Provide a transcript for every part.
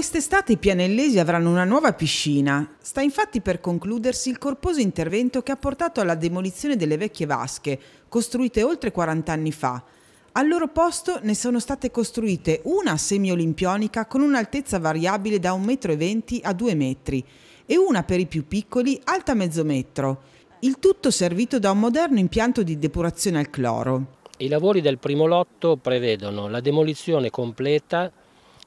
Quest'estate i pianellesi avranno una nuova piscina. Sta infatti per concludersi il corposo intervento che ha portato alla demolizione delle vecchie vasche, costruite oltre 40 anni fa. Al loro posto ne sono state costruite una semiolimpionica con un'altezza variabile da 1,20 m a 2 m e una per i più piccoli alta mezzo metro. Il tutto servito da un moderno impianto di depurazione al cloro. I lavori del primo lotto prevedono la demolizione completa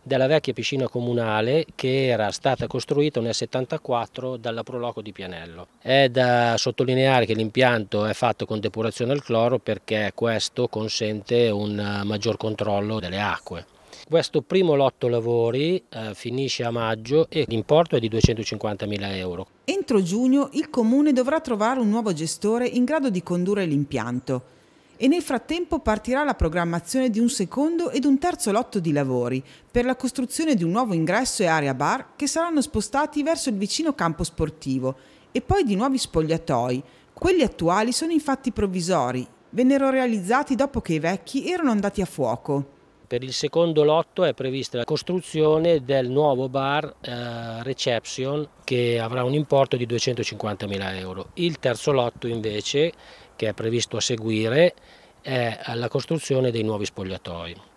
della vecchia piscina comunale che era stata costruita nel 1974 dalla Proloco di Pianello. È da sottolineare che l'impianto è fatto con depurazione al cloro perché questo consente un eh, maggior controllo delle acque. Questo primo lotto lavori eh, finisce a maggio e l'importo è di 250.000 euro. Entro giugno il comune dovrà trovare un nuovo gestore in grado di condurre l'impianto e nel frattempo partirà la programmazione di un secondo ed un terzo lotto di lavori per la costruzione di un nuovo ingresso e area bar che saranno spostati verso il vicino campo sportivo e poi di nuovi spogliatoi. Quelli attuali sono infatti provvisori, vennero realizzati dopo che i vecchi erano andati a fuoco. Per il secondo lotto è prevista la costruzione del nuovo bar eh, Reception che avrà un importo di 250.000 euro. Il terzo lotto invece, che è previsto a seguire, è la costruzione dei nuovi spogliatoi.